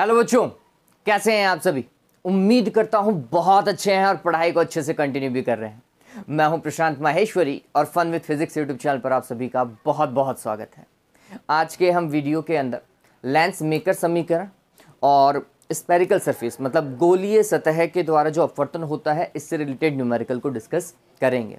Hello बच्चों कैसे हैं आप सभी उम्मीद करता हूँ बहुत अच्छे हैं और पढ़ाई को अच्छे से कंटिन्यू भी कर रहे हैं मैं हूँ प्रशांत माहेश्वरी और fun with physics YouTube channel पर आप सभी का बहुत बहुत स्वागत है आज के हम वीडियो के अंदर लेंस मेकर समीकरण और स्पेरिकल सरफेस मतलब गोलीय सतह के द्वारा जो अपवर्तन होता है इससे रिलेटेड न्यूमेरिकल को डिस्कस करेंगे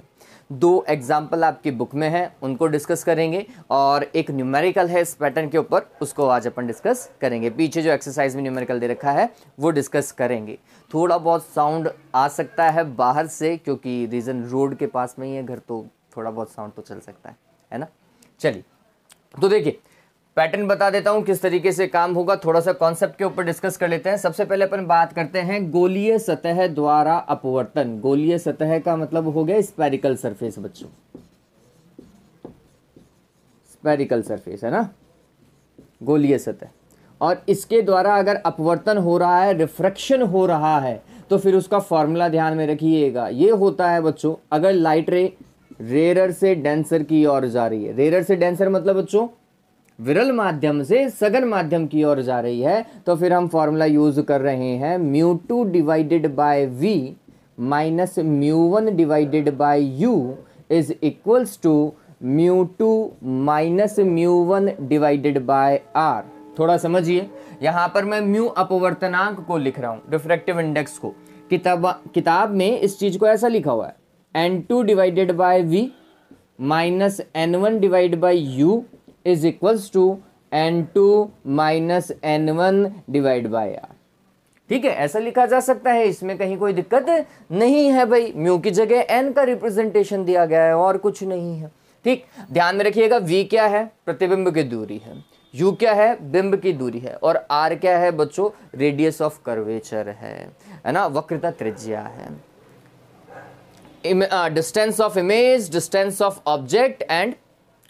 दो एग्जाम्पल आपकी बुक में है उनको डिस्कस करेंगे और एक न्यूमेरिकल है इस पैटर्न के ऊपर उसको आज अपन डिस्कस करेंगे पीछे जो एक्सरसाइज में न्यूमेरिकल दे रखा है वो डिस्कस करेंगे थोड़ा बहुत साउंड आ सकता है बाहर से क्योंकि रीज़न रोड के पास में ही है घर तो थोड़ा बहुत साउंड तो चल सकता है है ना चलिए तो देखिए पैटर्न बता देता हूं किस तरीके से काम होगा थोड़ा सा कॉन्सेप्ट के ऊपर डिस्कस कर लेते हैं सबसे पहले अपन बात करते हैं गोलीय सतह द्वारा अपवर्तन गोलीय सतह का मतलब हो गया स्पेरिकल सरफेस बच्चों स्पेरिकल सरफेस है ना गोलीय सतह और इसके द्वारा अगर अपवर्तन हो रहा है रिफ्रैक्शन हो रहा है तो फिर उसका फॉर्मूला ध्यान में रखिएगा ये होता है बच्चों अगर लाइट रे रेरर से डेंसर की ओर जा रही है रेरर से डेंसर मतलब बच्चों विरल माध्यम से सघन माध्यम की ओर जा रही है तो फिर हम फॉर्मूला यूज़ कर रहे हैं mu two divided by v minus mu one divided by u is equals to mu two minus mu one divided by R थोड़ा समझिए यहाँ पर मैं म्यू अपवर्तनांक को लिख रहा हूँ रिफ्रैक्टिव इंडेक्स को किताब किताब में इस चीज़ को ऐसा लिखा हुआ है n two divided by v minus n one divide by u is equals to n two minus n one divide by R ठीक है ऐसा लिखा जा सकता है इसमें कहीं कोई दिक्कत नहीं है भाई म्यू की जगह एन का रिप्रेजेंटेशन दिया गया है और कुछ नहीं है ठीक ध्यान में रखिएगा वी क्या है प्रतिबिंब की दूरी है U क्या है बिंब की दूरी है और R क्या है बच्चों रेडियस ऑफ कर्वेचर है है ना वक्रता त्रिज्या है distance of image distance of object and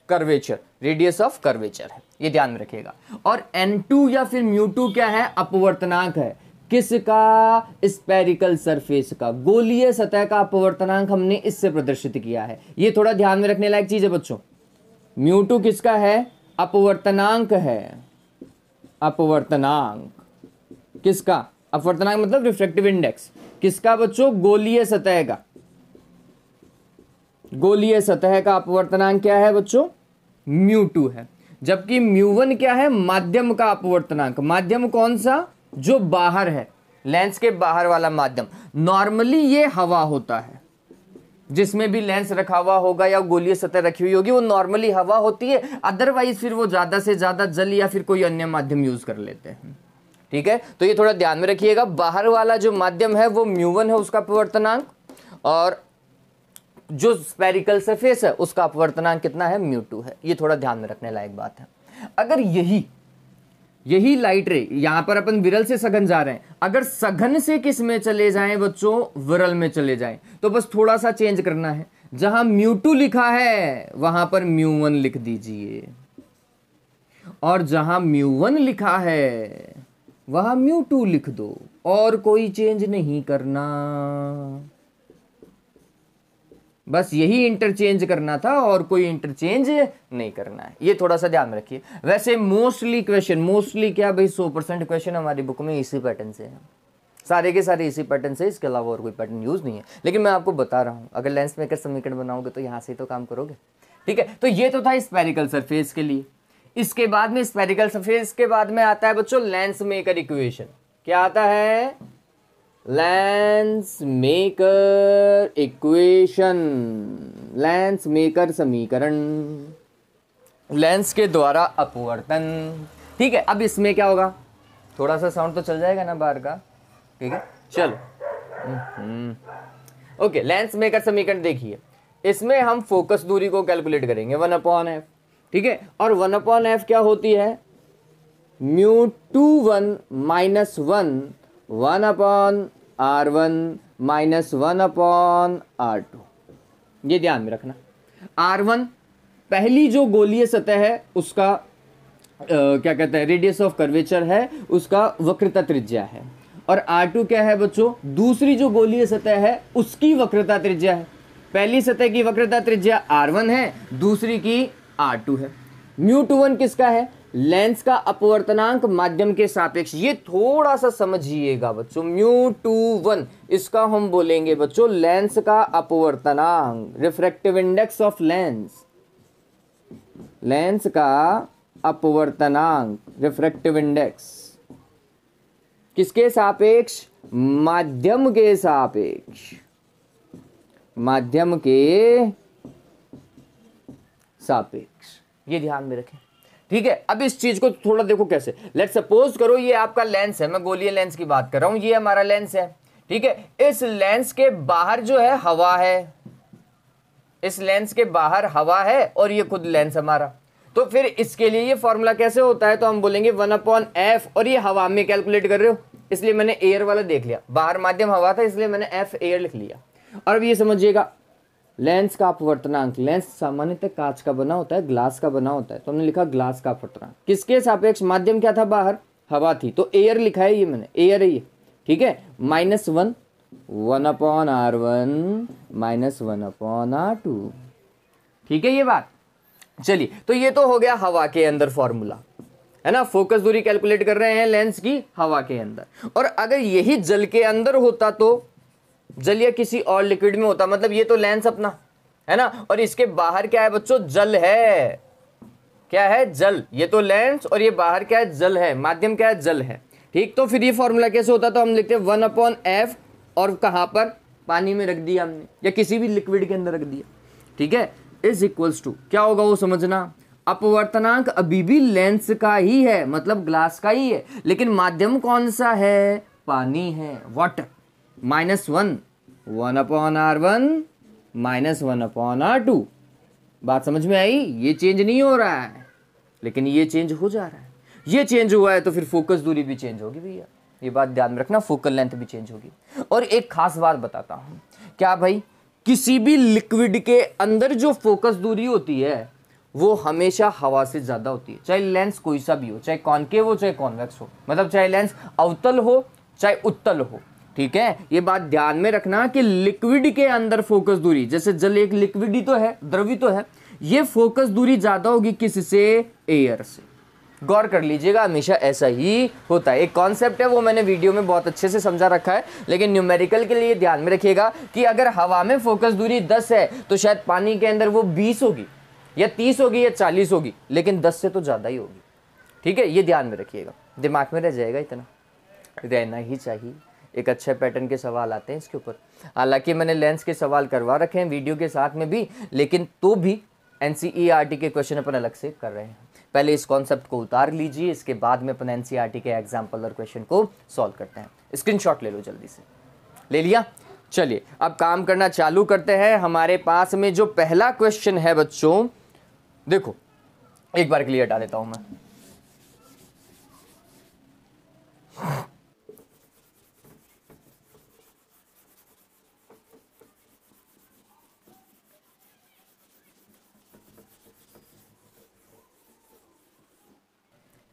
curvature radius of curvature है ये ध्यान में रखिएगा और एन टू या फिर म्यू क्या है अपवर्तनांक है किसका स्पेरिकल सरफेस का गोलीय सतह का अपवर्तनांक हमने इससे प्रदर्शित किया है ये थोड़ा ध्यान में रखने लायक चीज है बच्चों म्यूटू किसका है अपवर्तनांक है अपवर्तनांक किसका अपवर्तनांक मतलब रिफ्लेक्टिव इंडेक्स किसका बच्चों गोलीय सतह का गोलीय सतह का अपवर्तनांक क्या है बच्चों म्यू टू है जबकि म्यू वन क्या है माध्यम का अपवर्तनांक माध्यम कौन सा जो बाहर है लेंस के बाहर वाला माध्यम नॉर्मली ये हवा होता है जिसमें भी लेंस रखा हुआ होगा या गोलीय सतह रखी हुई होगी वो नॉर्मली हवा होती है अदरवाइज फिर वो ज़्यादा से ज़्यादा जल या फिर कोई अन्य माध्यम यूज़ कर लेते हैं ठीक है तो ये थोड़ा ध्यान में रखिएगा बाहर वाला जो माध्यम है वो म्यूवन है उसका अपवर्तनांक और जो स्पेरिकल सरफेस है उसका अपवर्तनांक कितना है म्यू टू है ये थोड़ा ध्यान में रखने लायक बात है अगर यही यही लाइट रे यहां पर अपन विरल से सघन जा रहे हैं अगर सघन से किस में चले जाएं बच्चों विरल में चले जाएं तो बस थोड़ा सा चेंज करना है जहां म्यू टू लिखा है वहां पर म्यू वन लिख दीजिए और जहां म्यू वन लिखा है वहां म्यू टू लिख दो और कोई चेंज नहीं करना बस यही इंटरचेंज करना था और कोई इंटरचेंज नहीं करना है ये थोड़ा सा ध्यान रखिए वैसे मोस्टली क्वेश्चन मोस्टली क्या भाई सौ परसेंट क्वेश्चन हमारी बुक में इसी पैटर्न से है सारे के सारे इसी पैटर्न से इसके अलावा और कोई पैटर्न यूज़ नहीं है लेकिन मैं आपको बता रहा हूँ अगर लेंस मेकर समीकरण बनाओगे तो यहाँ से तो काम करोगे ठीक है तो ये तो था स्पेरिकल सरफेस के लिए इसके बाद में स्पेरिकल सरफेस के बाद में आता है बच्चों लेंस मेकर इक्वेशन क्या आता है lens maker equation lens maker समीकरण लेंस के द्वारा अपवर्तन ठीक है अब इसमें क्या होगा थोड़ा सा साउंड तो चल जाएगा ना बाहर का ठीक है चलो ओके लेंस मेकर समीकरण देखिए इसमें हम फोकस दूरी को कैलकुलेट करेंगे वन अपॉन एफ ठीक है और वन अपॉन एफ क्या होती है mu two one minus one one upon R one minus one upon R two ये ध्यान में रखना आर वन पहली जो गोलीय सतह है उसका आ, क्या कहते हैं रेडियस ऑफ कर्वेचर है उसका वक्रता त्रिज्या है और आर टू क्या है बच्चों दूसरी जो गोलीय सतह है उसकी वक्रता त्रिज्या है पहली सतह की वक्रता त्रिज्या आर वन है दूसरी की आर टू है म्यू टू वन किसका है लेंस का अपवर्तनांक माध्यम के सापेक्ष ये थोड़ा सा समझिएगा बच्चों म्यू टू वन इसका हम बोलेंगे बच्चों लेंस का अपवर्तनांक refractive index of lens lens का अपवर्तनांक रिफ्रेक्टिव इंडेक्स किसके सापेक्ष माध्यम के सापेक्ष माध्यम के सापेक्ष ये ध्यान में रखें ठीक है अब इस चीज को थोड़ा देखो कैसे लेट सपोज करो ये आपका लेंस है मैं गोलिया लेंस की बात कर रहा हूं ये हमारा लेंस है ठीक है इस लेंस के बाहर जो है हवा है इस लेंस के बाहर हवा है और ये खुद लेंस हमारा तो फिर इसके लिए ये फॉर्मूला कैसे होता है तो हम बोलेंगे वन अपॉन एफ और ये हवा में कैलकुलेट कर रहे हो इसलिए मैंने एयर वाला देख लिया बाहर माध्यम हवा था इसलिए मैंने एफ एयर लिख लिया और अब ये समझिएगा लेंस का अपवर्तनांक लेंस सामान्यतः कांच का बना होता है ग्लास का बना होता है तो हमने लिखा ग्लास का अपवर्तनांक किसके सापेक्ष माध्यम क्या था बाहर हवा थी तो एयर लिखा है ये मैंने एयर है ये ठीक है minus one one upon R one minus one upon R two ठीक है ये बात चलिए तो ये तो हो गया हवा के अंदर फॉर्मूला है ना फोकस दूरी कैलकुलेट कर रहे हैं लेंस की हवा के अंदर और अगर यही जल के अंदर होता तो जल या किसी और लिक्विड में होता मतलब ये तो लेंस अपना है ना और इसके बाहर क्या है बच्चों जल है क्या है जल ये तो लेंस और ये बाहर क्या है जल है माध्यम क्या है जल है ठीक तो फिर ये फॉर्मूला कैसे होता तो हम लिखते हैं वन अपॉन एफ और कहाँ पर पानी में रख दिया हमने या किसी भी लिक्विड के अंदर रख दिया ठीक है इज इक्वल्स टू क्या होगा वो समझना अपवर्तनांक अभी भी लेंस का ही है मतलब ग्लास का ही है लेकिन माध्यम कौन सा है पानी है water minus one one upon R one minus one upon R two बात समझ में आई ये चेंज नहीं हो रहा है लेकिन ये चेंज हो जा रहा है ये चेंज हुआ है तो फिर फोकस दूरी भी चेंज होगी भैया ये बात ध्यान में रखना फोकल लेंथ भी चेंज होगी और एक खास बात बताता हूँ क्या भाई किसी भी लिक्विड के अंदर जो फोकस दूरी होती है वो हमेशा हवा से ज़्यादा होती है चाहे लेंस कोई सा भी हो चाहे कॉनकेव हो चाहे कॉन्वेक्स हो मतलब चाहे लेंस अवतल हो चाहे उत्तल हो ठीक है ये बात ध्यान में रखना कि लिक्विड के अंदर फोकस दूरी जैसे जल एक लिक्विड ही तो है द्रवी तो है ये फोकस दूरी ज़्यादा होगी किससे एयर से गौर कर लीजिएगा हमेशा ऐसा ही होता है एक कॉन्सेप्ट है वो मैंने वीडियो में बहुत अच्छे से समझा रखा है लेकिन न्यूमेरिकल के लिए ध्यान में रखिएगा कि अगर हवा में फोकस दूरी 10 है तो शायद पानी के अंदर वो 20 होगी या 30 होगी या 40 होगी लेकिन 10 से तो ज़्यादा ही होगी ठीक है ये ध्यान में रखिएगा दिमाग में रह जाएगा इतना रहना ही चाहिए एक अच्छे पैटर्न के सवाल आते हैं इसके ऊपर हालांकि मैंने लेंस के सवाल करवा रखे हैं वीडियो के साथ में भी लेकिन तो भी एन e के क्वेश्चन अपन अलग से कर रहे हैं पहले इस कॉन्सेप्ट को उतार लीजिए इसके बाद में अपन एन e के एग्जाम्पल और क्वेश्चन को सॉल्व करते हैं स्क्रीन ले लो जल्दी से ले लिया चलिए अब काम करना चालू करते हैं हमारे पास में जो पहला क्वेश्चन है बच्चों देखो एक बार क्लियर डाल देता हूँ मैं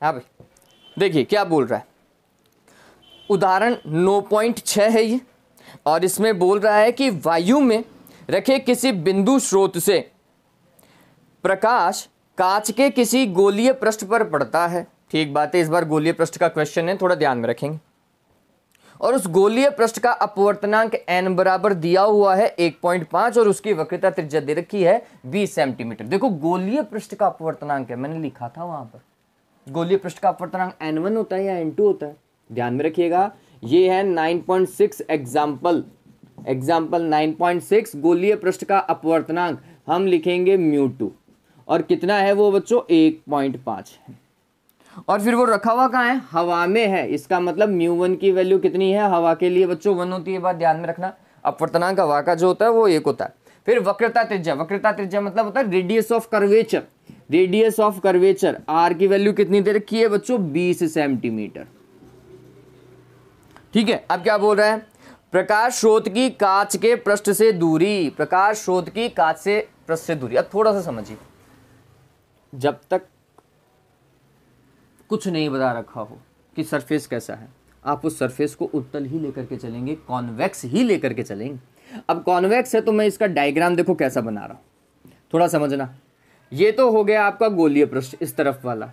हाँ भाई देखिए क्या बोल रहा है उदाहरण नो पॉइंट छ है ये और इसमें बोल रहा है कि वायु में रखे किसी बिंदु स्रोत से प्रकाश कांच के किसी गोलीय पृष्ठ पर पड़ता है ठीक बात है इस बार गोलीय पृष्ठ का क्वेश्चन है थोड़ा ध्यान में रखेंगे और उस गोलीय पृष्ठ का अपवर्तनांक एन बराबर दिया हुआ है 1.5 और उसकी वक्रता त्रिज्या दे रखी है 20 सेंटीमीटर देखो गोलीय पृष्ठ का अपवर्तनांक है मैंने लिखा था वहां पर गोलीय पृष्ठ का अपवर्तनांक एन वन होता है या एन टू होता है ध्यान में रखिएगा ये है nine point six example example nine point six गोलीय पृष्ठ का अपवर्तनांक हम लिखेंगे म्यू टू और कितना है वो बच्चों एक पॉइंट पाँच और फिर वो रखा हुआ कहाँ है हवा में है इसका मतलब म्यू वन की वैल्यू कितनी है हवा के लिए बच्चों वन होती है बात ध्यान में रखना अपवर्तनांक हवा का जो होता है वो एक होता है फिर वक्रता त्रिज्या वक्रता त्रिज्या मतलब होता है radius of curvature radius of curvature R की वैल्यू कितनी दे रखी है बच्चों 20 सेंटीमीटर ठीक है अब क्या बोल रहा है प्रकाश स्रोत की कांच के पृष्ठ से दूरी प्रकाश स्रोत की कांच से पृष्ठ से दूरी अब थोड़ा सा समझिए जब तक कुछ नहीं बता रखा हो कि सरफेस कैसा है आप उस सरफेस को उत्तल ही लेकर के चलेंगे कॉन्वेक्स ही लेकर के चलेंगे अब कॉन्वेक्स है तो मैं इसका डायग्राम देखो कैसा बना रहा हूं थोड़ा समझना ये तो हो गया आपका गोलीय पृष्ठ इस तरफ वाला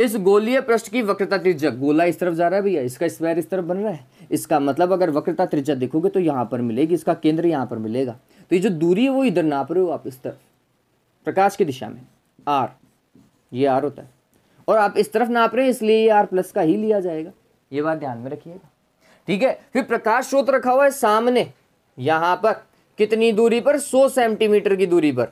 इस गोलीय पृष्ठ की वक्रता त्रिज्या गोला इस तरफ जा रहा है भैया इसका स्क्वायर इस तरफ बन रहा है इसका मतलब अगर वक्रता त्रिज्या देखोगे तो यहाँ पर मिलेगी इसका केंद्र यहाँ पर मिलेगा तो ये जो दूरी है वो इधर नाप रहे हो आप इस तरफ प्रकाश की दिशा में आर ये आर होता है और आप इस तरफ नाप रहे हैं इसलिए ये आर प्लस का ही लिया जाएगा ये बात ध्यान में रखिएगा ठीक है फिर प्रकाश स्रोत रखा हुआ है सामने यहाँ पर कितनी दूरी पर सौ सेंटीमीटर की दूरी पर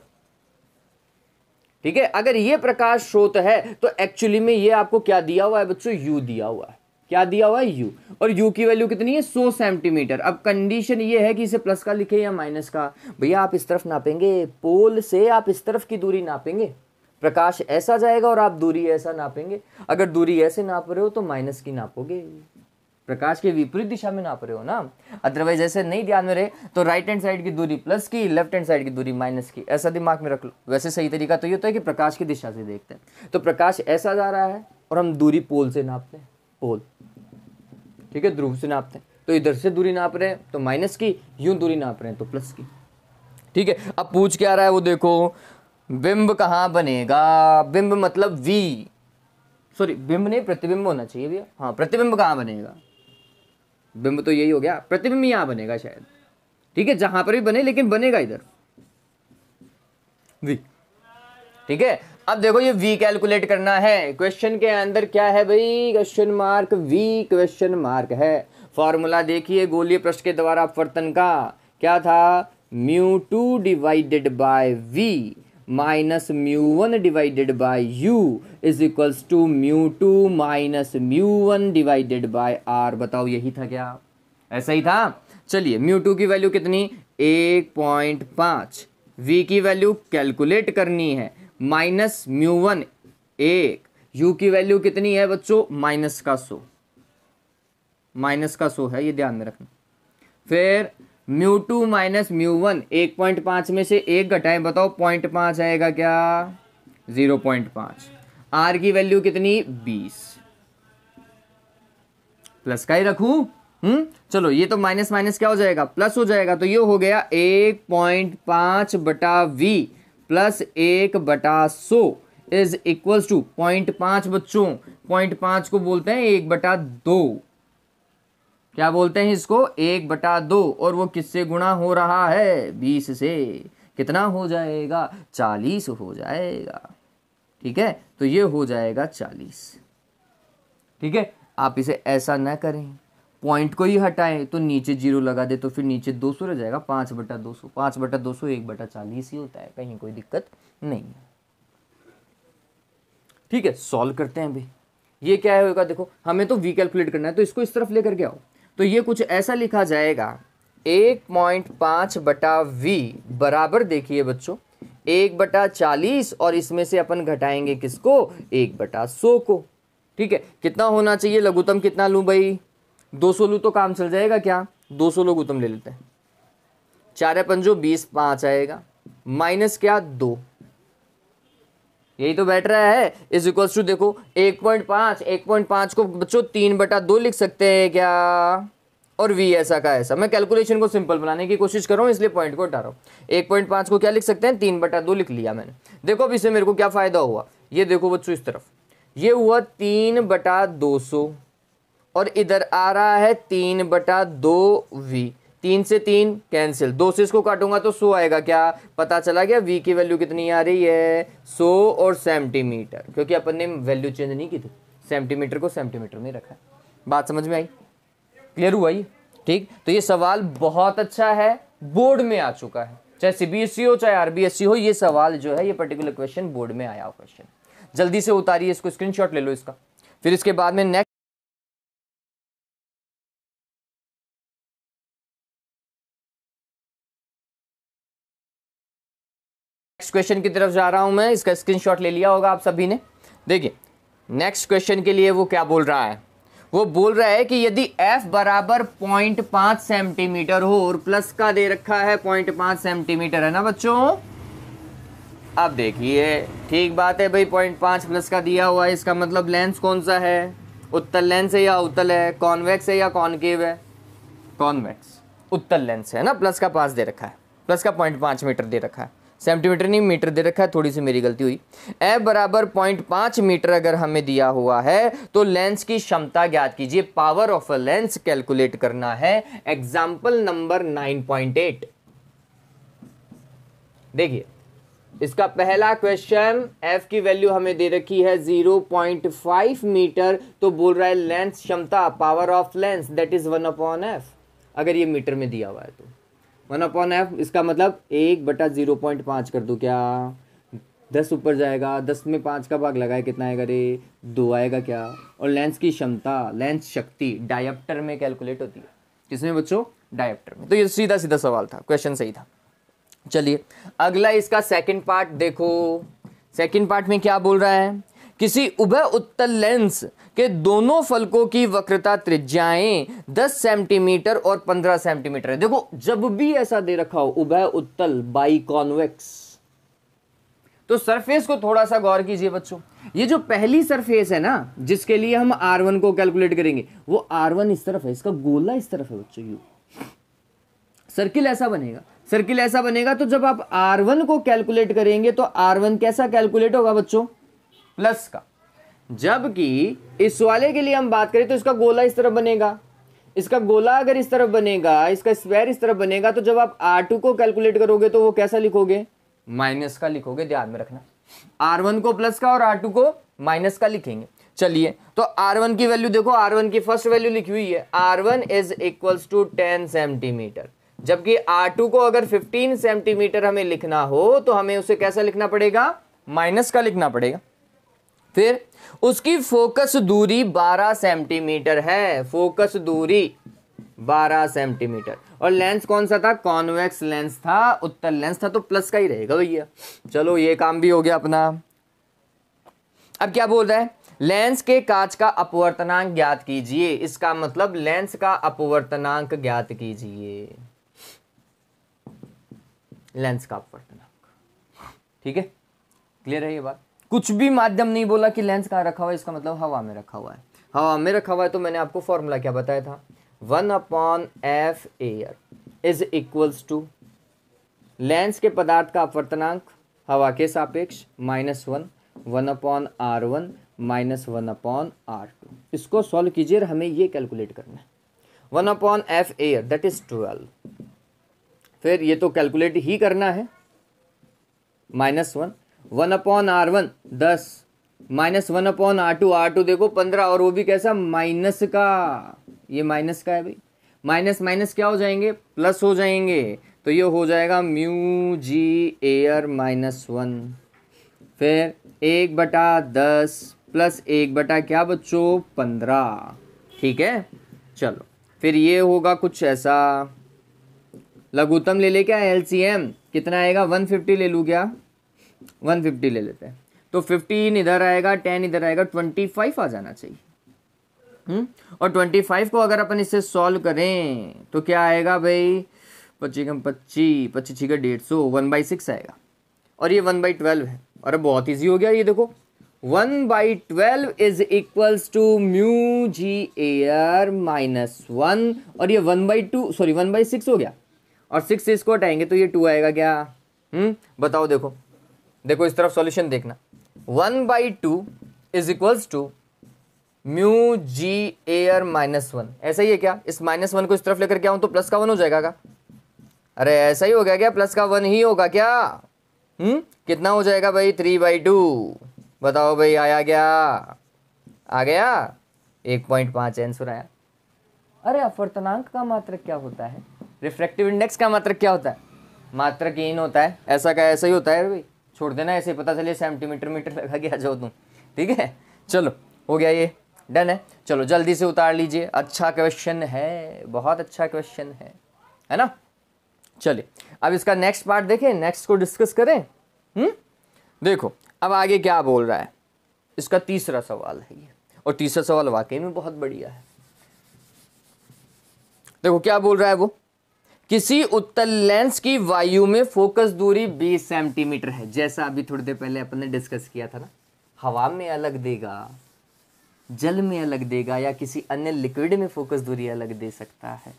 ठीक है अगर ये प्रकाश स्रोत है तो एक्चुअली में ये आपको क्या दिया हुआ है बच्चों यू दिया हुआ है क्या दिया हुआ है यू और यू की वैल्यू कितनी है सौ सेंटीमीटर अब कंडीशन ये है कि इसे प्लस का लिखे या माइनस का भैया आप इस तरफ नापेंगे पोल से आप इस तरफ की दूरी नापेंगे प्रकाश ऐसा जाएगा और आप दूरी ऐसा नापेंगे अगर दूरी ऐसे नाप रहे हो तो माइनस की नापोगे प्रकाश के विपरीत दिशा में नाप रहे हो ना अदरवाइज ऐसे नहीं ध्यान में रहे तो राइट हैंड साइड की दूरी प्लस की लेफ्ट हैंड साइड की दूरी माइनस की ऐसा दिमाग में रख लो वैसे सही तरीका तो ये होता है कि प्रकाश की दिशा से देखते हैं तो प्रकाश ऐसा जा रहा है और हम दूरी पोल से नापते हैं पोल ठीक है ध्रुव से नापते हैं तो इधर से दूरी नाप रहे हैं तो माइनस की यूं दूरी नाप रहे हैं तो प्लस की ठीक है अब पूछ क्या रहा है वो देखो बिंब कहाँ बनेगा बिंब मतलब वी सॉरी बिंब नहीं प्रतिबिंब होना चाहिए भैया हाँ प्रतिबिंब कहाँ बनेगा बिंब तो यही हो गया प्रतिबिंब यहां बनेगा शायद ठीक है जहां पर भी बने लेकिन बनेगा इधर वी ठीक है अब देखो ये वी कैलकुलेट करना है क्वेश्चन के अंदर क्या है भाई question mark v question mark है फॉर्मूला देखिए गोलीय प्रश्न के द्वारा अपवर्तन का क्या था mu two divided by v minus mu one divided by u is equals to mu two minus mu one divided by R बताओ यही था क्या ऐसा ही था चलिए म्यू टू की वैल्यू कितनी एक पॉइंट पाँच वी की वैल्यू कैलकुलेट करनी है माइनस म्यू वन एक यू की वैल्यू कितनी है बच्चों माइनस का सो माइनस का सो है ये ध्यान में रखना फिर mu two minus mu one एक पॉइंट पाँच में से एक घटाए बताओ पॉइंट पाँच आएगा क्या जीरो पॉइंट पाँच आर की वैल्यू कितनी बीस प्लस का ही रखू हम्म चलो ये तो माइनस माइनस क्या हो जाएगा प्लस हो जाएगा तो ये हो गया एक पॉइंट पाँच बटा वी प्लस एक बटा सो इज इक्वल्स टू पॉइंट पाँच बच्चों पॉइंट पाँच को बोलते हैं एक बटा दो क्या बोलते हैं इसको एक बटा दो और वो किससे गुणा हो रहा है बीस से कितना हो जाएगा चालीस हो जाएगा ठीक है तो ये हो जाएगा चालीस ठीक है आप इसे ऐसा ना करें पॉइंट को ही हटाएं तो नीचे जीरो लगा दे तो फिर नीचे दो सौ रह जाएगा पाँच बटा दो सौ पाँच बटा दो सौ एक बटा चालीस ही होता है कहीं कोई दिक्कत नहीं है ठीक है सॉल्व करते हैं अभी ये क्या होगा देखो हमें तो वी कैलकुलेट करना है तो इसको इस तरफ लेकर के आओ तो ये कुछ ऐसा लिखा जाएगा एक पॉइंट पाँच बटा वी बराबर देखिए बच्चों एक बटा चालीस और इसमें से अपन घटाएंगे किसको एक बटा सौ को ठीक है कितना होना चाहिए लघुतम कितना लूँ भाई दो सौ लूँ तो काम चल जाएगा क्या दो सौ लघुतम ले लेते हैं चार पंजो बीस पाँच आएगा माइनस क्या दो यही तो बैठ रहा है इज इक्वल्स टू देखो एक पॉइंट पाँच एक पॉइंट पाँच को बच्चों तीन बटा दो लिख सकते हैं क्या और वी ऐसा का ऐसा मैं कैलकुलेशन को सिंपल बनाने की कोशिश कर रहा हूँ इसलिए पॉइंट को उठा रहा हूँ एक पॉइंट पाँच को क्या लिख सकते हैं तीन बटा दो लिख लिया मैंने देखो अब इसे मेरे को क्या फ़ायदा हुआ ये देखो बच्चों इस तरफ ये हुआ तीन बटा दो और इधर आ रहा है तीन बटा दो वी तीन से तीन कैंसिल दो से इसको काटूंगा तो सो आएगा क्या पता चला गया वी की वैल्यू कितनी आ रही है सो और सेंटीमीटर क्योंकि अपन ने वैल्यू चेंज नहीं की थी सेंटीमीटर को सेंटीमीटर में रखा बात समझ में आई क्लियर हुआ ये ठीक तो ये सवाल बहुत अच्छा है बोर्ड में आ चुका है चाहे सीबीएसई e हो चाहे आरबीएससी e हो ये सवाल जो है ये पर्टिकुलर क्वेश्चन बोर्ड में आया क्वेश्चन जल्दी से उतारिए इसको स्क्रीनशॉट ले लो इसका फिर इसके बाद में नेक्स्ट क्वेश्चन की तरफ जा रहा हूं मैं इसका स्क्रीनशॉट ले लिया होगा आप सभी ने देखिए नेक्स्ट क्वेश्चन के लिए वो क्या बोल रहा है वो बोल रहा है कि यदि एफ बराबर पॉइंट पांच सेंटीमीटर हो और प्लस का दे रखा है पॉइंट पांच सेंटीमीटर है ना बच्चों अब देखिए ठीक बात है भाई पॉइंट पांच प्लस का दिया हुआ है इसका मतलब लेंस कौन सा है उत्तल लेंस है या उत्तल है कॉन्वेक्स है या कॉनकेव है कॉन्वेक्स उत्तल लेंस है ना प्लस का पाँच दे रखा है प्लस का पॉइंट पाँच मीटर दे रखा है सेंटीमीटर नहीं मीटर दे रखा है थोड़ी सी मेरी गलती हुई ए बराबर पॉइंट पाँच मीटर अगर हमें दिया हुआ है तो लेंस की क्षमता ज्ञात कीजिए power of a lens calculate करना है example number nine point eight देखिए इसका पहला क्वेश्चन एफ की वैल्यू हमें दे रखी है 0.5 मीटर तो बोल रहा है लेंस क्षमता power of lens that is one upon F अगर ये मीटर में दिया हुआ है तो वन अपॉन एफ इसका मतलब एक बटा जीरो पॉइंट पाँच कर दो क्या दस ऊपर जाएगा दस में पाँच का भाग लगाए कितना आएगा रे दो आएगा क्या और लेंस की क्षमता लेंस शक्ति डायप्टर में कैलकुलेट होती है किसमें बच्चों डायप्टर में तो ये सीधा सीधा सवाल था क्वेश्चन सही था चलिए अगला इसका सेकंड पार्ट देखो सेकंड पार्ट में क्या बोल रहा है किसी उभय उत्तल लेंस के दोनों फलकों की वक्रता त्रिज्याएं 10 सेंटीमीटर और 15 सेंटीमीटर है देखो जब भी ऐसा दे रखा हो उभय उत्तल बाई कॉन्वेक्स तो सरफेस को थोड़ा सा गौर कीजिए बच्चों ये जो पहली सरफेस है ना जिसके लिए हम R1 को कैलकुलेट करेंगे वो R1 इस तरफ है इसका गोला इस तरफ है बच्चों यू सर्किल ऐसा बनेगा सर्किल ऐसा बनेगा तो जब आप R1 को कैलकुलेट करेंगे तो R1 कैसा कैलकुलेट होगा बच्चों प्लस का जबकि इस वाले के लिए हम बात करें तो इसका गोला इस तरफ बनेगा इसका गोला अगर इस तरफ बनेगा इसका स्क्वायर इस तरफ बनेगा तो जब आप आर टू को कैलकुलेट करोगे तो वो कैसा लिखोगे माइनस का लिखोगे ध्यान में रखना आर वन को प्लस का और आर टू को माइनस का लिखेंगे चलिए तो आर वन की वैल्यू देखो आर वन की फर्स्ट वैल्यू लिखी हुई है R one is equals to ten centimetre जबकि आर टू को अगर फिफ्टीन सेंटीमीटर हमें लिखना हो तो हमें उसे कैसा लिखना पड़ेगा माइनस का लिखना पड़ेगा फिर उसकी फोकस दूरी 12 सेंटीमीटर है फोकस दूरी 12 सेंटीमीटर और लेंस कौन सा था कॉन्वेक्स लेंस था उत्तर लेंस था तो प्लस का ही रहेगा भैया चलो ये काम भी हो गया अपना अब क्या बोल रहा है लेंस के कांच का अपवर्तनांक ज्ञात कीजिए इसका मतलब लेंस का अपवर्तनांक ज्ञात कीजिए लेंस का अपवर्तनांक ठीक है क्लियर है ये बात कुछ भी माध्यम नहीं बोला कि लेंस कहाँ रखा हुआ है इसका मतलब हवा में रखा हुआ है हवा में रखा हुआ है तो मैंने आपको फॉर्मूला क्या बताया था one upon F air is equals to lens के पदार्थ का अपवर्तनांक हवा के सापेक्ष minus one one upon R one minus one upon R two इसको सॉल्व कीजिए हमें ये कैलकुलेट करना है one upon F air that is twelve फिर ये तो कैलकुलेट ही करना है minus one one upon R one दस minus one upon R two R two देखो पंद्रह और वो भी कैसा माइनस का ये माइनस का है भाई माइनस माइनस क्या हो जाएंगे प्लस हो जाएंगे तो ये हो जाएगा mu g air minus one फिर एक बटा दस प्लस एक बटा क्या बच्चों पंद्रह ठीक है चलो फिर ये होगा कुछ ऐसा लघुतम ले ले क्या एल कितना आएगा वन फिफ्टी ले लूँ क्या वन फिफ्टी ले लेते हैं तो फिफ्टीन इधर आएगा टेन इधर आएगा ट्वेंटी फाइव आ जाना चाहिए हुँ? हम्म? और ट्वेंटी फाइव को अगर अपन इससे सॉल्व करें तो क्या आएगा भाई पच्चीस कम पच्चीस पच्चीस छः डेढ़ सौ वन बाई सिक्स आएगा और ये वन बाई ट्वेल्व है और अब बहुत ईजी हो गया ये देखो one by twelve is equals to mu g air minus one और ये one by two sorry one by six हो गया और सिक्स इसको हटाएंगे तो ये टू आएगा क्या हुँ? हम्म? बताओ देखो देखो इस तरफ सॉल्यूशन देखना one by two is equals to mu g air minus one ऐसा ही है क्या इस माइनस वन को इस तरफ लेकर क्या आऊँ तो प्लस का वन हो जाएगा का अरे ऐसा ही हो गया क्या प्लस का वन ही होगा क्या हम्म कितना हो जाएगा भाई थ्री बाई टू बताओ भाई आया क्या आ गया एक पॉइंट पाँच आंसर आया अरे अपवर्तनांक का मात्र क्या होता है रिफ्रैक्टिव इंडेक्स का मात्र क्या होता है मात्र मात्रकहीन होता है ऐसा क्या ऐसा ही होता है भाई छोड़ देना ऐसे पता चले सेंटीमीटर मीटर लगा के आ जाओ तुम ठीक है चलो हो गया ये डन है चलो जल्दी से उतार लीजिए अच्छा क्वेश्चन है बहुत अच्छा क्वेश्चन है है ना चलिए अब इसका नेक्स्ट पार्ट देखें नेक्स्ट को डिस्कस करें हम्म देखो अब आगे क्या बोल रहा है इसका तीसरा सवाल है ये और तीसरा सवाल वाकई में बहुत बढ़िया है देखो क्या बोल रहा है वो किसी उत्तल लेंस की वायु में फोकस दूरी 20 सेंटीमीटर है जैसा अभी थोड़ी देर पहले अपन ने डिस्कस किया था ना हवा में अलग देगा जल में अलग देगा या किसी अन्य लिक्विड में फोकस दूरी अलग दे सकता है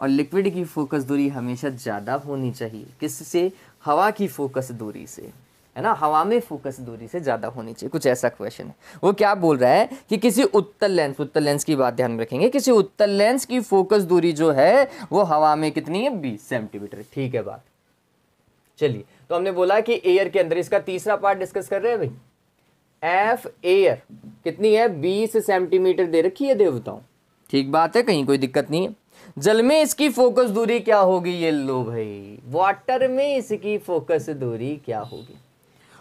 और लिक्विड की फोकस दूरी हमेशा ज़्यादा होनी चाहिए किससे हवा की फोकस दूरी से है ना हवा में फोकस दूरी से ज़्यादा होनी चाहिए कुछ ऐसा क्वेश्चन है वो क्या बोल रहा है कि किसी उत्तर लेंस उत्तर लेंस की बात ध्यान में रखेंगे किसी उत्तर लेंस की फोकस दूरी जो है वो हवा में कितनी है बीस सेंटीमीटर ठीक है बात चलिए तो हमने बोला कि एयर के अंदर इसका तीसरा पार्ट डिस्कस कर रहे हैं भाई एफ एयर कितनी है बीस सेंटीमीटर दे रखी है देवताओं ठीक बात है कहीं कोई दिक्कत नहीं है जल में इसकी फोकस दूरी क्या होगी ये लो भाई वाटर में इसकी फोकस दूरी क्या होगी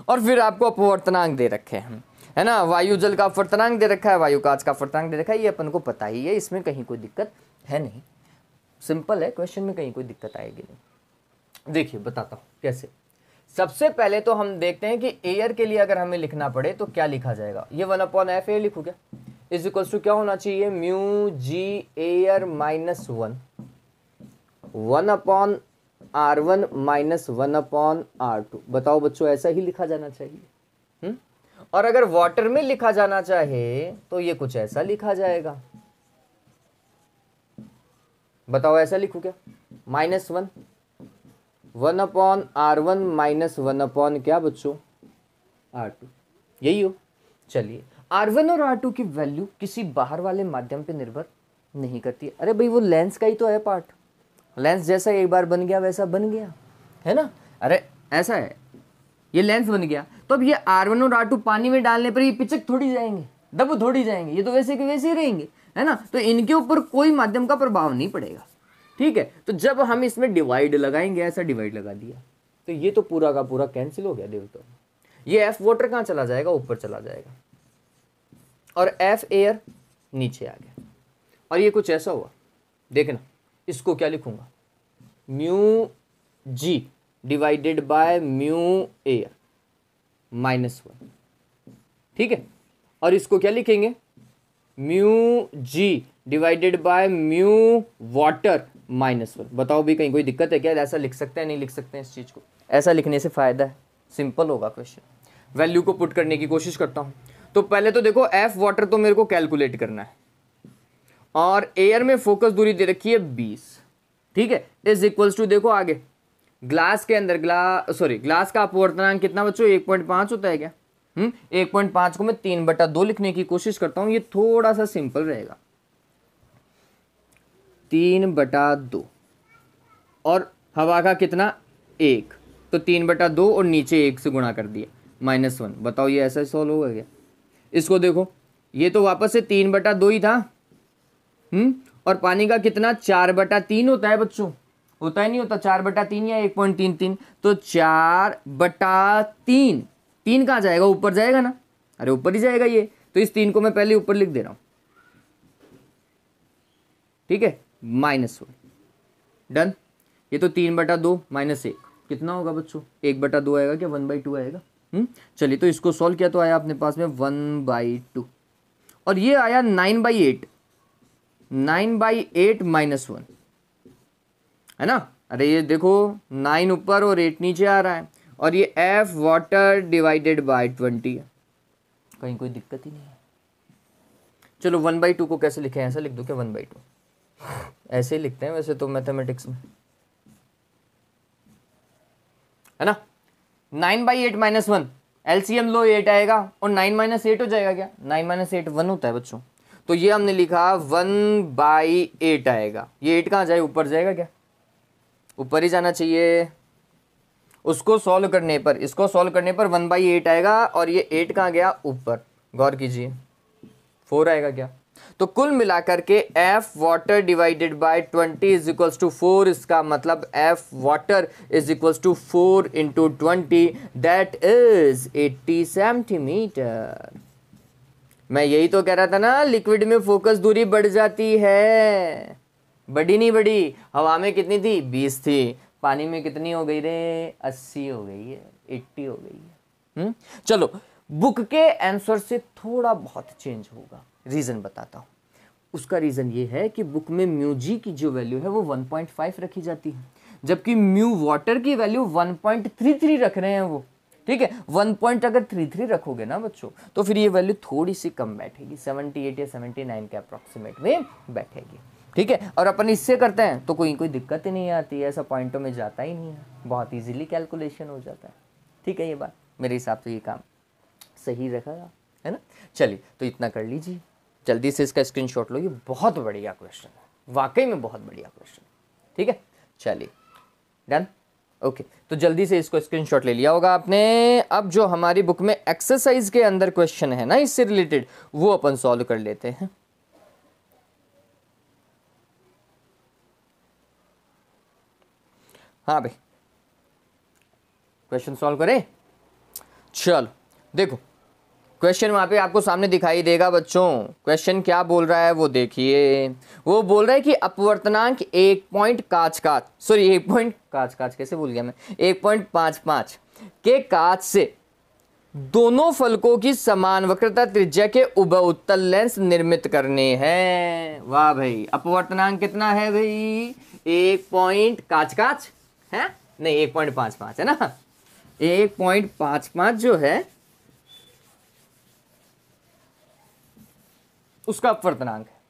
और फिर आपको अपवर्तनांक दे रखे हैं है ना वायु जल का अपवर्तनांक दे रखा है वायु काज का अपवर्तनांक दे रखा है ये अपन को पता ही है इसमें कहीं कोई दिक्कत है नहीं सिंपल है क्वेश्चन में कहीं कोई दिक्कत आएगी नहीं देखिए बताता हूँ कैसे सबसे पहले तो हम देखते हैं कि एयर के लिए अगर हमें लिखना पड़े तो क्या लिखा जाएगा ये वन अपॉन एफ एयर लिखू क्या इज इक्वल्स टू क्या होना चाहिए mu g air minus one one upon R one minus one upon R two बताओ बच्चों ऐसा ही लिखा जाना चाहिए हुँ? हम्म? और अगर वाटर में लिखा जाना चाहे तो ये कुछ ऐसा लिखा जाएगा बताओ ऐसा लिखू क्या minus one one upon R one minus one upon क्या बच्चों आर टू यही हो चलिए आर वन और आर टू की वैल्यू किसी बाहर वाले माध्यम पे निर्भर नहीं करती अरे भाई वो लेंस का ही तो है पार्ट लेंस जैसा एक बार बन गया वैसा बन गया है ना अरे ऐसा है ये लेंस बन गया तो अब ये आर वन और आर टू पानी में डालने पर ये पिचक थोड़ी जाएंगे दब थोड़ी जाएंगे ये तो वैसे के वैसे ही रहेंगे है ना तो इनके ऊपर कोई माध्यम का प्रभाव नहीं पड़ेगा ठीक है तो जब हम इसमें डिवाइड लगाएंगे ऐसा डिवाइड लगा दिया तो ये तो पूरा का पूरा कैंसिल हो गया तो ये एफ वाटर कहाँ चला जाएगा ऊपर चला जाएगा और एफ एयर नीचे आ गया और ये कुछ ऐसा हुआ देखना इसको क्या लिखूंगा mu g divided by mu a minus one ठीक है और इसको क्या लिखेंगे mu g divided by mu water minus one बताओ भी कहीं कोई दिक्कत है क्या ऐसा लिख सकते हैं नहीं लिख सकते हैं इस चीज़ को ऐसा लिखने से फ़ायदा है सिंपल होगा क्वेश्चन वैल्यू को पुट करने की कोशिश करता हूँ तो पहले तो देखो एफ़ वाटर तो मेरे को कैलकुलेट करना है और एयर में फोकस दूरी दे रखी है बीस ठीक है इज इक्वल्स टू देखो आगे ग्लास के अंदर ग्ला सॉरी ग्लास का अपवर्तनांक कितना बच्चों एक पॉइंट पाँच होता है क्या हम्म? एक पॉइंट पाँच को मैं तीन बटा दो लिखने की कोशिश करता हूँ ये थोड़ा सा सिंपल रहेगा तीन बटा दो और हवा का कितना एक तो तीन बटा दो और नीचे एक से गुणा कर दिया माइनस वन बताओ ये ऐसा सॉल्व होगा क्या इसको देखो ये तो वापस से तीन बटा दो ही था हम्म और पानी का कितना चार बटा तीन होता है बच्चों होता ही नहीं होता चार बटा तीन या एक पॉइंट तीन तीन तो चार बटा तीन तीन कहाँ जाएगा ऊपर जाएगा ना अरे ऊपर ही जाएगा ये तो इस तीन को मैं पहले ऊपर लिख दे रहा हूँ ठीक है माइनस वन डन ये तो तीन बटा दो माइनस एक कितना होगा बच्चों एक बटा दो आएगा क्या वन बाई टू आएगा हम्म? चलिए तो इसको सॉल्व किया तो आया अपने पास में वन बाई टू और ये आया nine by eight nine by eight minus one है ना अरे ये देखो नाइन ऊपर और एट नीचे आ रहा है और ये F water divided by twenty है कहीं कोई दिक्कत ही नहीं है चलो वन बाई टू को कैसे लिखे ऐसा लिख दो क्या वन बाई टू ऐसे ही लिखते हैं वैसे तो मैथमेटिक्स में है ना nine by eight minus one LCM लो एट आएगा और नाइन माइनस एट हो जाएगा क्या नाइन माइनस एट वन होता है बच्चों तो ये हमने लिखा वन बाई एट आएगा ये एट कहाँ जाए ऊपर जाएगा क्या ऊपर ही जाना चाहिए उसको सॉल्व करने पर इसको सॉल्व करने पर वन बाई एट आएगा और ये एट कहाँ गया ऊपर गौर कीजिए फोर आएगा क्या तो कुल मिलाकर के F water divided by twenty is equals to four इसका मतलब F water is equals to four into twenty that is eighty centimetre मैं यही तो कह रहा था ना लिक्विड में फोकस दूरी बढ़ जाती है बड़ी नहीं बड़ी हवा में कितनी थी बीस थी पानी में कितनी हो गई रे अस्सी हो गई है एट्टी हो गई है हुँ? हम्म? चलो बुक के आंसर से थोड़ा बहुत चेंज होगा रीज़न बताता हूँ उसका रीज़न ये है कि बुक में म्यू जी की जो वैल्यू है वो 1.5 रखी जाती है जबकि म्यू वाटर की वैल्यू 1.33 रख रहे हैं वो ठीक है वन पॉइंट अगर थ्री थ्री रखोगे ना बच्चों तो फिर ये वैल्यू थोड़ी सी कम बैठेगी सेवेंटी एट या सेवेंटी नाइन के अप्रोक्सीमेट में बैठेगी ठीक है और अपन इससे करते हैं तो कोई कोई दिक्कत ही नहीं आती है ऐसा पॉइंटों में जाता ही नहीं है बहुत ईजिली कैलकुलेशन हो जाता है ठीक है ये बात मेरे हिसाब से ये काम सही रखेगा है ना चलिए तो इतना कर लीजिए जल्दी से इसका शॉट लो ये बहुत बढ़िया क्वेश्चन है वाकई में बहुत बढ़िया क्वेश्चन ठीक है चलिए डन ओके okay, तो जल्दी से इसको स्क्रीनशॉट ले लिया होगा आपने अब जो हमारी बुक में एक्सरसाइज के अंदर क्वेश्चन है ना इससे रिलेटेड वो अपन सॉल्व कर लेते हैं हाँ भाई क्वेश्चन सॉल्व करें चलो देखो क्वेश्चन वहाँ पे आपको सामने दिखाई देगा बच्चों क्वेश्चन क्या बोल रहा है वो देखिए वो बोल रहा है कि अपवर्तनांक एक पॉइंट काच काच सॉरी एक पॉइंट काच काच कैसे बोल गया मैं एक पॉइंट पाँच पाँच के काच से दोनों फलकों की समान वक्रता त्रिज्या के उब उत्तल लेंस निर्मित करने हैं वाह भाई अपवर्तनांक कितना है भाई एक पॉइंट काच काच है नहीं एक पॉइंट पाँच पाँच है ना एक पॉइंट पाँच पाँच जो है उसका अपवर्तनांक है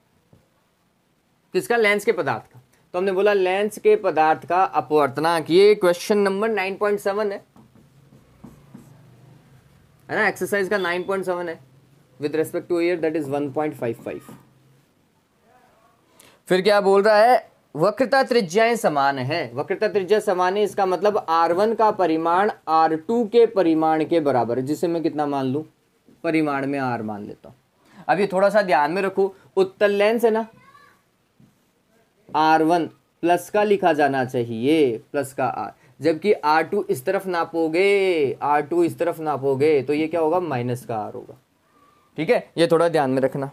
किसका लेंस के पदार्थ का तो हमने बोला लेंस के पदार्थ का अपवर्तनांक ये question number nine point seven है है ना एक्सरसाइज का नाइन पॉइंट सेवन है with respect to air that is one point five five फिर क्या बोल रहा है वक्रता त्रिज्याएं समान है वक्रता त्रिज्या समान है इसका मतलब R1 का परिमाण R2 के परिमाण के बराबर है जिसे मैं कितना मान लू परिमाण में R मान लेता हूं अब ये थोड़ा सा ध्यान में रखो उत्तल लेंस है ना आर वन प्लस का लिखा जाना चाहिए प्लस का आर जबकि आर टू इस तरफ नापोगे आर टू इस तरफ नापोगे तो ये क्या होगा माइनस का आर होगा ठीक है ये थोड़ा ध्यान में रखना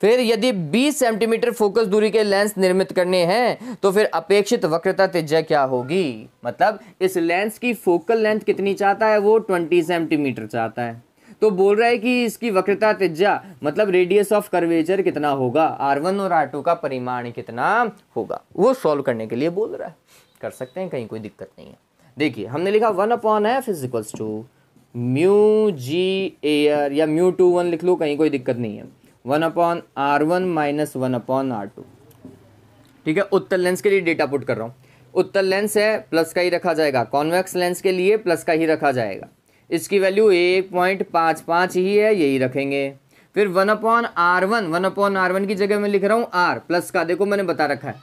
फिर यदि 20 सेंटीमीटर फोकस दूरी के लेंस निर्मित करने हैं तो फिर अपेक्षित वक्रता त्रिज्या क्या होगी मतलब इस लेंस की फोकल लेंथ कितनी चाहता है वो 20 सेंटीमीटर चाहता है तो बोल रहा है कि इसकी वक्रता त्रिज्या मतलब रेडियस ऑफ कर्वेचर कितना होगा आर वन और आर टू का परिमाण कितना होगा वो सॉल्व करने के लिए बोल रहा है कर सकते हैं कहीं कोई दिक्कत नहीं है देखिए हमने लिखा one upon F is equals to mu g air या म्यू टू वन लिख लो कहीं कोई दिक्कत नहीं है one upon R one minus one upon R two ठीक है उत्तर लेंस के लिए डेटा पुट कर रहा हूँ उत्तर लेंस है प्लस का ही रखा जाएगा कॉन्वेक्स लेंस के लिए प्लस का ही रखा जाएगा इसकी वैल्यू एक पॉइंट पाँच पाँच ही है यही रखेंगे फिर one upon R one one upon R one की जगह मैं लिख रहा हूँ आर प्लस का देखो मैंने बता रखा है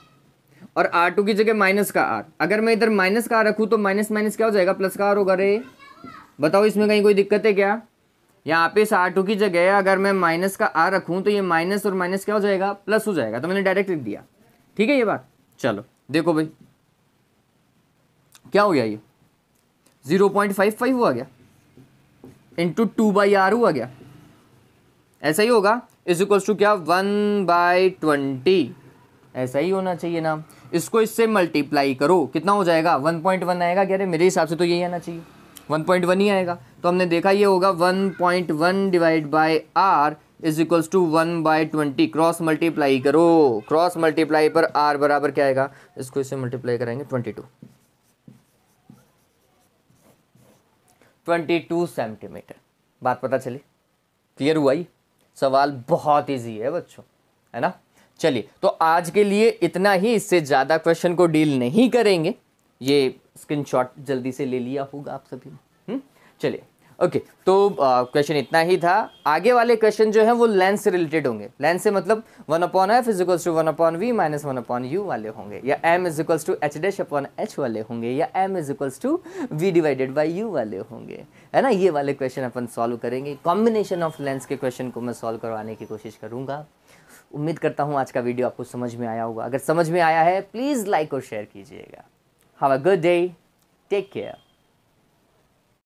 और आर टू की जगह माइनस का आर अगर मैं इधर माइनस का रखूँ तो माइनस माइनस क्या हो जाएगा प्लस का आर होगा रे बताओ इसमें कहीं कोई दिक्कत है क्या यहाँ पे इस आर टू की जगह अगर मैं माइनस का आर रखूँ तो ये माइनस और माइनस क्या हो जाएगा प्लस हो जाएगा तो मैंने डायरेक्ट लिख दिया ठीक है ये बात चलो देखो भाई क्या हो गया ये ज़ीरो पॉइंट फाइव फाइव हुआ गया इंटू टू बाई आर हुआ गया ऐसा ही होगा इज इक्वल्स टू क्या वन बाई ट्वेंटी ऐसा ही होना चाहिए ना इसको इससे मल्टीप्लाई करो कितना हो जाएगा वन पॉइंट वन आएगा क्या अरे मेरे हिसाब से तो यही आना चाहिए वन पॉइंट वन ही आएगा तो हमने देखा ये होगा one point one divide by R is equals to one by twenty cross multiply करो क्रॉस मल्टीप्लाई पर आर बराबर क्या आएगा इसको इससे मल्टीप्लाई करेंगे twenty two twenty two centimetre बात पता चली क्लियर हुआ ये सवाल बहुत ईजी है बच्चों है ना चलिए तो आज के लिए इतना ही इससे ज़्यादा क्वेश्चन को डील नहीं करेंगे ये स्क्रीनशॉट जल्दी से ले लिया होगा आप सभी ने हम्म? चलिए ओके okay, तो क्वेश्चन uh, इतना ही था आगे वाले क्वेश्चन जो है वो लेंस से रिलेटेड होंगे लेंस से मतलब one upon F is equals to one upon v minus one upon u वाले होंगे या M is equals to h dash upon h वाले होंगे या M is to v divided by u वाले होंगे है ना ये वाले क्वेश्चन अपन सॉल्व करेंगे कॉम्बिनेशन ऑफ लेंस के क्वेश्चन को मैं सॉल्व करवाने की कोशिश करूँगा उम्मीद करता हूँ आज का वीडियो आपको समझ में आया होगा अगर समझ में आया है प्लीज़ लाइक और शेयर कीजिएगा have a good day take care